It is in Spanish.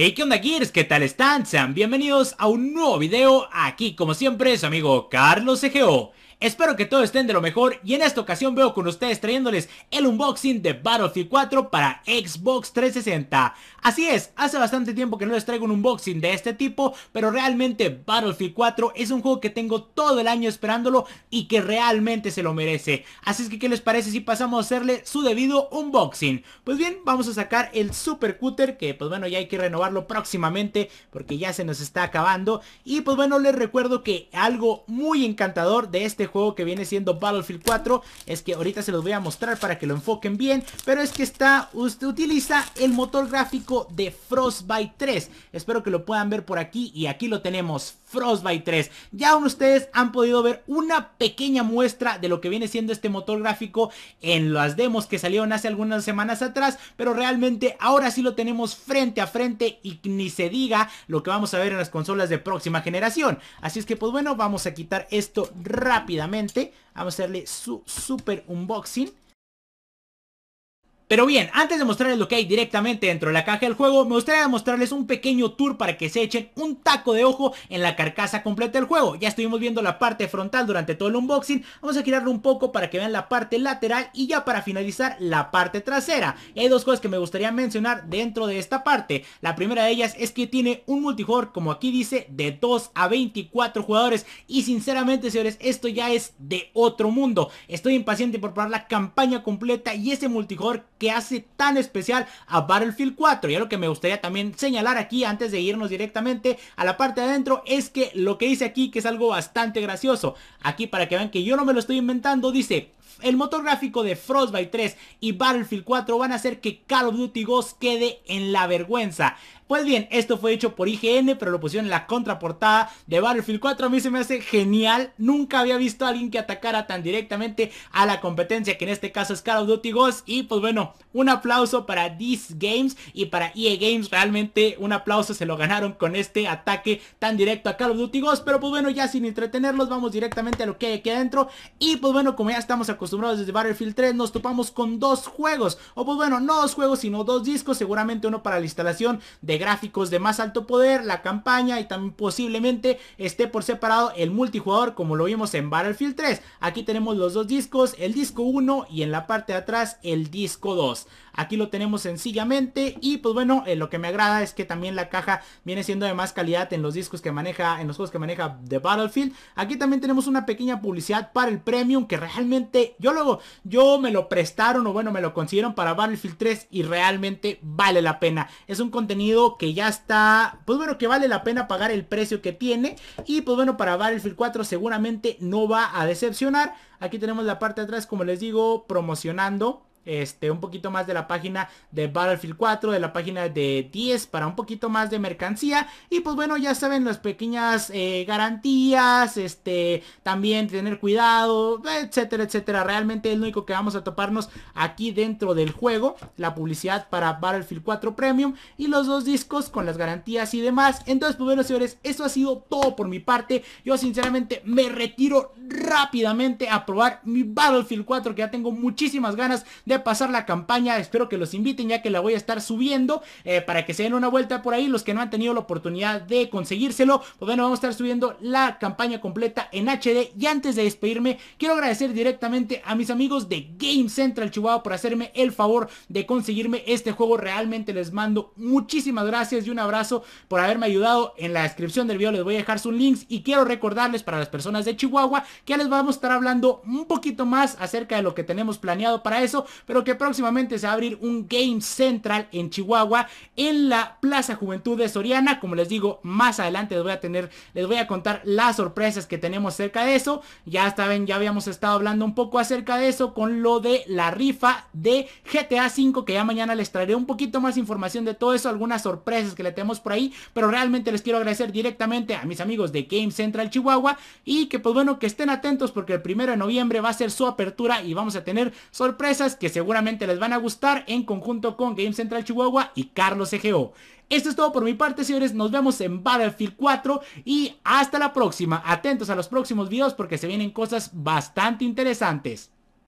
Hey, ¿qué onda Gears? ¿Qué tal están? Sean bienvenidos a un nuevo video, aquí como siempre su amigo Carlos Egeo. Espero que todos estén de lo mejor y en esta ocasión veo con ustedes trayéndoles el unboxing de Battlefield 4 para Xbox 360. Así es, hace bastante tiempo que no les traigo un unboxing de este tipo, pero realmente Battlefield 4 es un juego que tengo todo el año esperándolo y que realmente se lo merece. Así es que, ¿qué les parece si pasamos a hacerle su debido unboxing? Pues bien, vamos a sacar el Super Cutter, que pues bueno, ya hay que renovarlo próximamente porque ya se nos está acabando. Y pues bueno, les recuerdo que algo muy encantador de este juego que viene siendo Battlefield 4 Es que ahorita se los voy a mostrar para que lo enfoquen bien Pero es que está, usted utiliza el motor gráfico de Frostbite 3 Espero que lo puedan ver por aquí y aquí lo tenemos Frostbite 3 Ya aún ustedes han podido ver una pequeña muestra de lo que viene siendo este motor gráfico En las demos que salieron hace algunas semanas atrás Pero realmente ahora sí lo tenemos frente a frente y ni se diga lo que vamos a ver en las consolas de próxima generación Así es que pues bueno, vamos a quitar esto rápido Vamos a hacerle su super unboxing. Pero bien, antes de mostrarles lo que hay directamente dentro de la caja del juego, me gustaría mostrarles un pequeño tour para que se echen un taco de ojo en la carcasa completa del juego. Ya estuvimos viendo la parte frontal durante todo el unboxing, vamos a girarlo un poco para que vean la parte lateral y ya para finalizar la parte trasera. hay dos cosas que me gustaría mencionar dentro de esta parte. La primera de ellas es que tiene un multijugador, como aquí dice, de 2 a 24 jugadores. Y sinceramente, señores, esto ya es de otro mundo. Estoy impaciente por probar la campaña completa y ese multijugador que hace tan especial a Battlefield 4. Y lo que me gustaría también señalar aquí antes de irnos directamente a la parte de adentro es que lo que dice aquí, que es algo bastante gracioso, aquí para que vean que yo no me lo estoy inventando, dice el motor gráfico de Frostbite 3 y Battlefield 4 van a hacer que Call of Duty Ghost quede en la vergüenza. Pues bien, esto fue hecho por IGN, pero lo pusieron en la contraportada de Battlefield 4. A mí se me hace genial. Nunca había visto a alguien que atacara tan directamente a la competencia, que en este caso es Call of Duty Ghost. Y pues bueno, un aplauso para These Games y para EA Games. Realmente un aplauso se lo ganaron con este ataque tan directo a Call of Duty Ghost. Pero pues bueno, ya sin entretenerlos, vamos directamente a lo que hay aquí adentro. Y pues bueno, como ya estamos a acostumbrados desde Battlefield 3, nos topamos con dos juegos. O pues bueno, no dos juegos, sino dos discos. Seguramente uno para la instalación de gráficos de más alto poder, la campaña y también posiblemente esté por separado el multijugador como lo vimos en Battlefield 3. Aquí tenemos los dos discos, el disco 1 y en la parte de atrás el disco 2. Aquí lo tenemos sencillamente y pues bueno, eh, lo que me agrada es que también la caja viene siendo de más calidad en los discos que maneja, en los juegos que maneja de Battlefield. Aquí también tenemos una pequeña publicidad para el Premium que realmente yo luego, yo me lo prestaron o bueno, me lo consiguieron para Battlefield 3 y realmente vale la pena. Es un contenido que ya está, pues bueno, que vale la pena pagar el precio que tiene y pues bueno, para Battlefield 4 seguramente no va a decepcionar. Aquí tenemos la parte de atrás, como les digo, promocionando este, un poquito más de la página de Battlefield 4, de la página de 10 para un poquito más de mercancía. Y pues bueno, ya saben las pequeñas eh, garantías, este, también tener cuidado, etcétera, etcétera. Realmente es lo único que vamos a toparnos aquí dentro del juego, la publicidad para Battlefield 4 Premium y los dos discos con las garantías y demás. Entonces, pues bueno, señores, eso ha sido todo por mi parte. Yo sinceramente me retiro rápidamente a probar mi Battlefield 4 que ya tengo muchísimas ganas de pasar la campaña, espero que los inviten ya que la voy a estar subiendo eh, para que se den una vuelta por ahí. Los que no han tenido la oportunidad de conseguírselo, pues bueno, vamos a estar subiendo la campaña completa en HD. Y antes de despedirme, quiero agradecer directamente a mis amigos de Game Central Chihuahua por hacerme el favor de conseguirme este juego. Realmente les mando muchísimas gracias y un abrazo por haberme ayudado. En la descripción del video les voy a dejar sus links y quiero recordarles para las personas de Chihuahua que les vamos a estar hablando un poquito más acerca de lo que tenemos planeado para eso pero que próximamente se va a abrir un Game Central en Chihuahua, en la Plaza Juventud de Soriana. Como les digo, más adelante les voy a tener, les voy a contar las sorpresas que tenemos cerca de eso. Ya saben, ya habíamos estado hablando un poco acerca de eso con lo de la rifa de GTA V, que ya mañana les traeré un poquito más información de todo eso, algunas sorpresas que le tenemos por ahí, pero realmente les quiero agradecer directamente a mis amigos de Game Central Chihuahua y que pues bueno, que estén atentos porque el primero de noviembre va a ser su apertura y vamos a tener sorpresas que se seguramente les van a gustar en conjunto con Game Central Chihuahua y Carlos EGO. Esto es todo por mi parte, señores. Nos vemos en Battlefield 4 y hasta la próxima. Atentos a los próximos videos porque se vienen cosas bastante interesantes.